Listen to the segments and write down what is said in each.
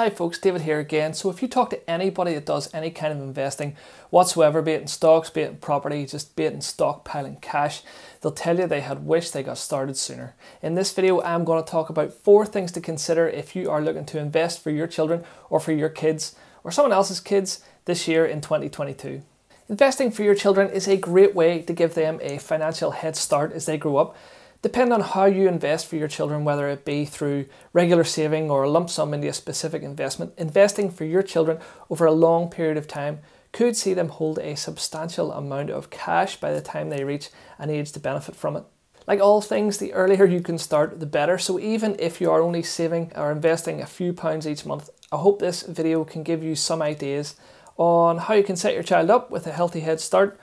Hi folks, David here again. So if you talk to anybody that does any kind of investing whatsoever, be it in stocks, be it in property, just be it in stockpiling cash, they'll tell you they had wished they got started sooner. In this video, I'm going to talk about four things to consider if you are looking to invest for your children or for your kids or someone else's kids this year in 2022. Investing for your children is a great way to give them a financial head start as they grow up depend on how you invest for your children, whether it be through regular saving or a lump sum into a specific investment, investing for your children over a long period of time could see them hold a substantial amount of cash by the time they reach an age to benefit from it. Like all things, the earlier you can start, the better. So even if you are only saving or investing a few pounds each month, I hope this video can give you some ideas on how you can set your child up with a healthy head start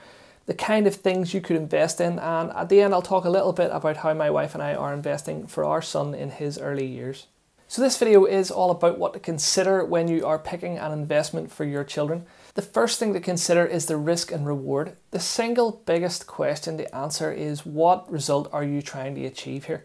the kind of things you could invest in. And at the end, I'll talk a little bit about how my wife and I are investing for our son in his early years. So this video is all about what to consider when you are picking an investment for your children. The first thing to consider is the risk and reward. The single biggest question to answer is what result are you trying to achieve here?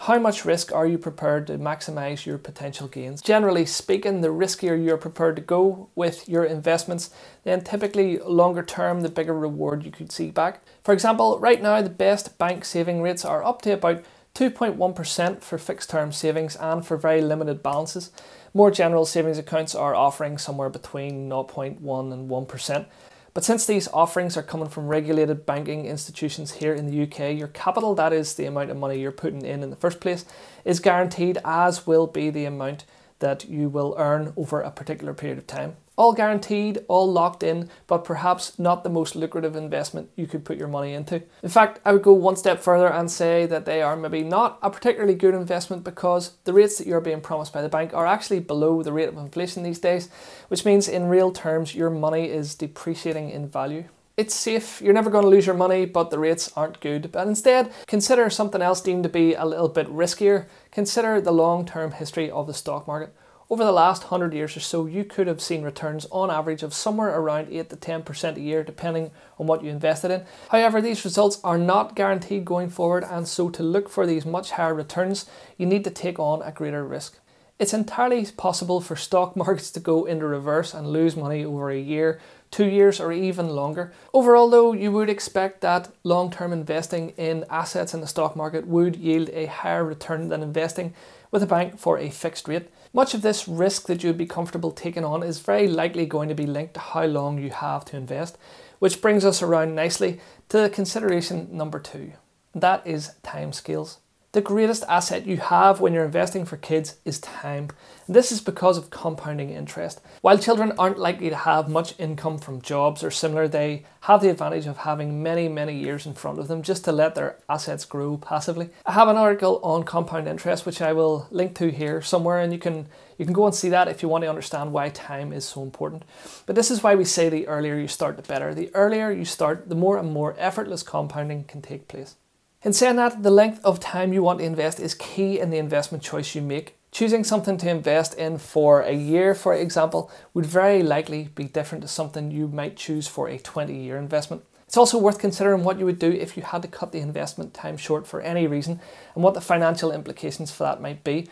How much risk are you prepared to maximize your potential gains? Generally speaking, the riskier you're prepared to go with your investments, then typically longer term, the bigger reward you could see back. For example, right now, the best bank saving rates are up to about 2.1% for fixed term savings and for very limited balances. More general savings accounts are offering somewhere between 0.1 and 1%. But since these offerings are coming from regulated banking institutions here in the UK, your capital, that is the amount of money you're putting in in the first place, is guaranteed, as will be the amount that you will earn over a particular period of time. All guaranteed, all locked in, but perhaps not the most lucrative investment you could put your money into. In fact, I would go one step further and say that they are maybe not a particularly good investment because the rates that you're being promised by the bank are actually below the rate of inflation these days, which means in real terms your money is depreciating in value it's safe, you're never going to lose your money, but the rates aren't good. But instead, consider something else deemed to be a little bit riskier. Consider the long term history of the stock market. Over the last 100 years or so, you could have seen returns on average of somewhere around 8 to 10% a year, depending on what you invested in. However, these results are not guaranteed going forward, and so to look for these much higher returns, you need to take on a greater risk. It's entirely possible for stock markets to go into reverse and lose money over a year, two years or even longer. Overall, though, you would expect that long term investing in assets in the stock market would yield a higher return than investing with a bank for a fixed rate. Much of this risk that you'd be comfortable taking on is very likely going to be linked to how long you have to invest, which brings us around nicely to consideration number two that is time scales. The greatest asset you have when you're investing for kids is time. And this is because of compounding interest. While children aren't likely to have much income from jobs or similar, they have the advantage of having many, many years in front of them just to let their assets grow passively. I have an article on compound interest which I will link to here somewhere and you can you can go and see that if you want to understand why time is so important. But this is why we say the earlier you start the better. The earlier you start, the more and more effortless compounding can take place. In saying that, the length of time you want to invest is key in the investment choice you make. Choosing something to invest in for a year, for example, would very likely be different to something you might choose for a 20 year investment. It's also worth considering what you would do if you had to cut the investment time short for any reason and what the financial implications for that might be.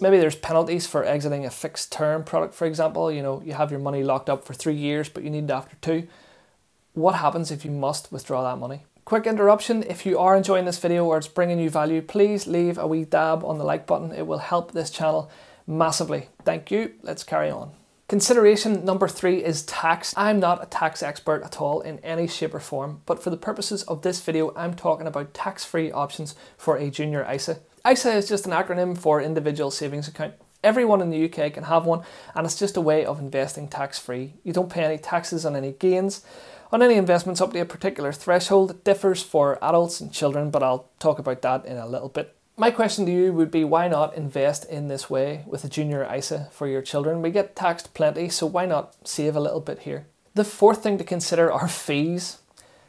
Maybe there's penalties for exiting a fixed term product, for example. You know, you have your money locked up for three years, but you need it after two. What happens if you must withdraw that money? Quick interruption, if you are enjoying this video or it's bringing you value, please leave a wee dab on the like button. It will help this channel massively. Thank you, let's carry on. Consideration number three is tax. I'm not a tax expert at all in any shape or form, but for the purposes of this video, I'm talking about tax-free options for a junior ISA. ISA is just an acronym for individual savings account. Everyone in the UK can have one, and it's just a way of investing tax-free. You don't pay any taxes on any gains, on any investments up to a particular threshold, it differs for adults and children, but I'll talk about that in a little bit. My question to you would be why not invest in this way with a junior ISA for your children? We get taxed plenty, so why not save a little bit here? The fourth thing to consider are fees.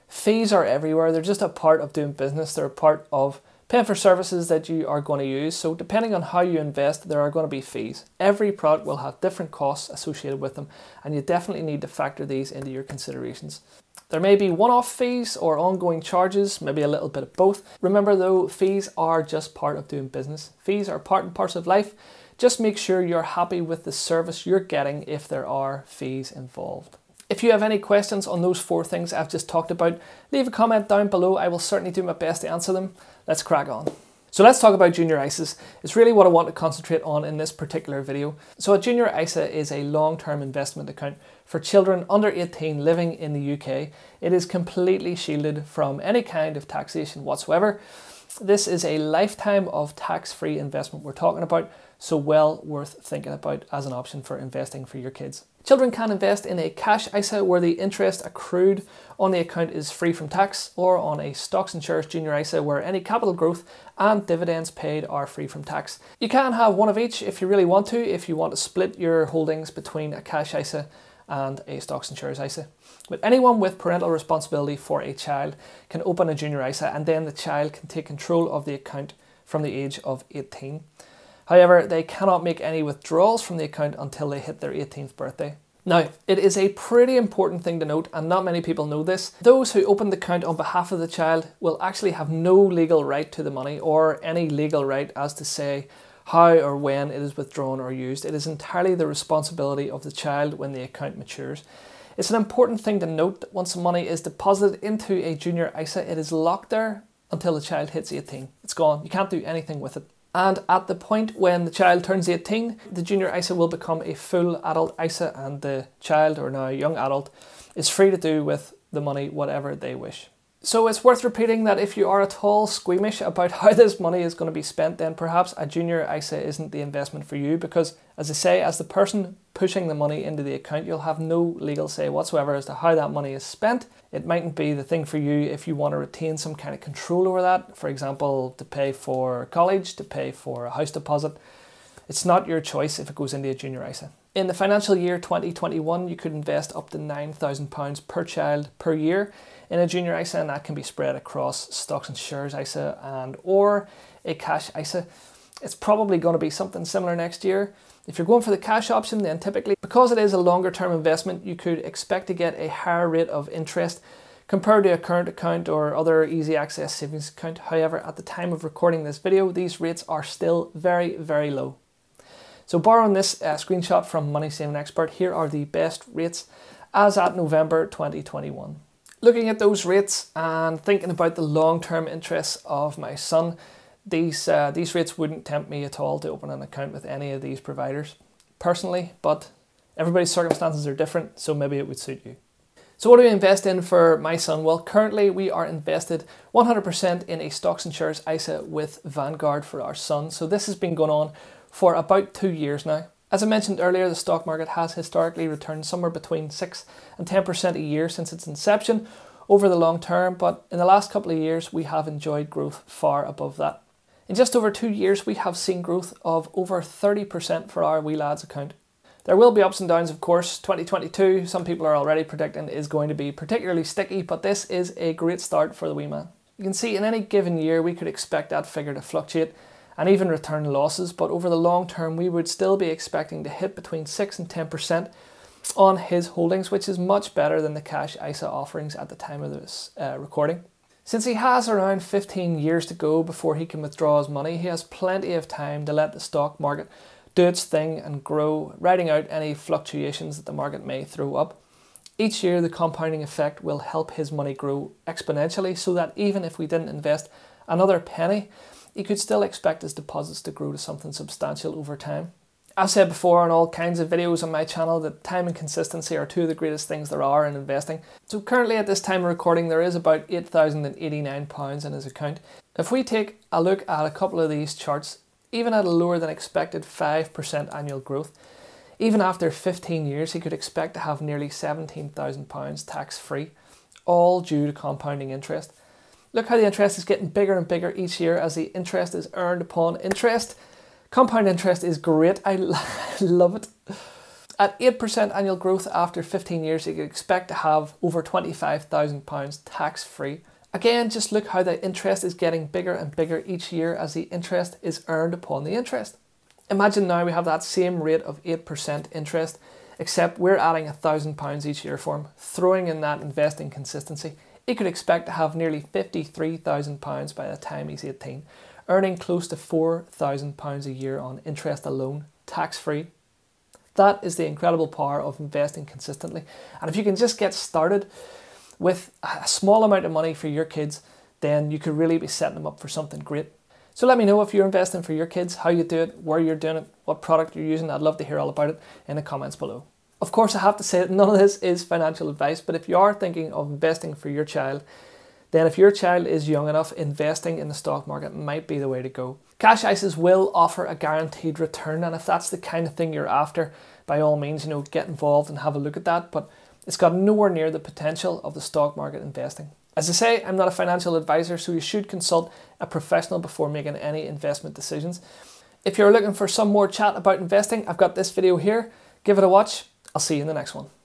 Fees are everywhere, they're just a part of doing business, they're a part of Paying for services that you are going to use, so depending on how you invest, there are going to be fees. Every product will have different costs associated with them, and you definitely need to factor these into your considerations. There may be one-off fees or ongoing charges, maybe a little bit of both. Remember though, fees are just part of doing business. Fees are part and parcel of life. Just make sure you're happy with the service you're getting if there are fees involved. If you have any questions on those four things I've just talked about, leave a comment down below. I will certainly do my best to answer them. Let's crack on. So let's talk about Junior ISAs. It's really what I want to concentrate on in this particular video. So a Junior ISA is a long-term investment account for children under 18 living in the UK. It is completely shielded from any kind of taxation whatsoever. This is a lifetime of tax-free investment we're talking about, so well worth thinking about as an option for investing for your kids. Children can invest in a cash ISA where the interest accrued on the account is free from tax, or on a stocks and shares junior ISA where any capital growth and dividends paid are free from tax. You can have one of each if you really want to, if you want to split your holdings between a cash ISA and a stocks and shares ISA. But anyone with parental responsibility for a child can open a junior ISA and then the child can take control of the account from the age of 18. However, they cannot make any withdrawals from the account until they hit their 18th birthday. Now, it is a pretty important thing to note, and not many people know this. Those who open the account on behalf of the child will actually have no legal right to the money or any legal right as to say how or when it is withdrawn or used. It is entirely the responsibility of the child when the account matures. It's an important thing to note that once money is deposited into a junior ISA, it is locked there until the child hits 18. It's gone. You can't do anything with it. And at the point when the child turns 18, the junior ISA will become a full adult ISA, and the child, or now young adult, is free to do with the money whatever they wish. So it's worth repeating that if you are at all squeamish about how this money is going to be spent, then perhaps a junior ISA isn't the investment for you because, as I say, as the person pushing the money into the account, you'll have no legal say whatsoever as to how that money is spent. It mightn't be the thing for you if you want to retain some kind of control over that, for example, to pay for college, to pay for a house deposit. It's not your choice if it goes into a junior ISA. In the financial year 2021, you could invest up to £9,000 per child per year in a junior ISA, and that can be spread across stocks and shares ISA and or a cash ISA. It's probably going to be something similar next year. If you're going for the cash option, then typically, because it is a longer term investment, you could expect to get a higher rate of interest compared to a current account or other easy access savings account. However, at the time of recording this video, these rates are still very, very low. So borrowing this uh, screenshot from Money Saving Expert, here are the best rates as at November 2021. Looking at those rates and thinking about the long-term interests of my son, these, uh, these rates wouldn't tempt me at all to open an account with any of these providers personally, but everybody's circumstances are different, so maybe it would suit you. So what do we invest in for my son? Well, currently we are invested 100% in a stocks and shares ISA with Vanguard for our son. So this has been going on for about two years now. As I mentioned earlier, the stock market has historically returned somewhere between 6 and 10% a year since its inception over the long term, but in the last couple of years, we have enjoyed growth far above that. In just over two years, we have seen growth of over 30% for our Wee Lads account. There will be ups and downs, of course. 2022, some people are already predicting, is going to be particularly sticky, but this is a great start for the Wee Man. You can see in any given year, we could expect that figure to fluctuate and even return losses, but over the long term, we would still be expecting to hit between 6 and 10% on his holdings, which is much better than the cash ISA offerings at the time of this uh, recording. Since he has around 15 years to go before he can withdraw his money, he has plenty of time to let the stock market do its thing and grow, riding out any fluctuations that the market may throw up. Each year, the compounding effect will help his money grow exponentially so that even if we didn't invest another penny, you could still expect his deposits to grow to something substantial over time. I've said before in all kinds of videos on my channel that time and consistency are two of the greatest things there are in investing. So currently at this time of recording there is about £8,089 in his account. If we take a look at a couple of these charts, even at a lower than expected 5% annual growth, even after 15 years he could expect to have nearly £17,000 tax free, all due to compounding interest. Look how the interest is getting bigger and bigger each year as the interest is earned upon interest. Compound interest is great. I love it. At 8% annual growth after 15 years, you can expect to have over £25,000 tax free. Again, just look how the interest is getting bigger and bigger each year as the interest is earned upon the interest. Imagine now we have that same rate of 8% interest, except we're adding £1,000 each year for them, throwing in that investing consistency. He could expect to have nearly £53,000 by the time he's 18, earning close to £4,000 a year on interest alone, tax free. That is the incredible power of investing consistently. And if you can just get started with a small amount of money for your kids, then you could really be setting them up for something great. So let me know if you're investing for your kids, how you do it, where you're doing it, what product you're using. I'd love to hear all about it in the comments below. Of course, I have to say that none of this is financial advice, but if you are thinking of investing for your child, then if your child is young enough, investing in the stock market might be the way to go. Cash ISAs will offer a guaranteed return, and if that's the kind of thing you're after, by all means, you know, get involved and have a look at that, but it's got nowhere near the potential of the stock market investing. As I say, I'm not a financial advisor, so you should consult a professional before making any investment decisions. If you're looking for some more chat about investing, I've got this video here. Give it a watch I'll see you in the next one.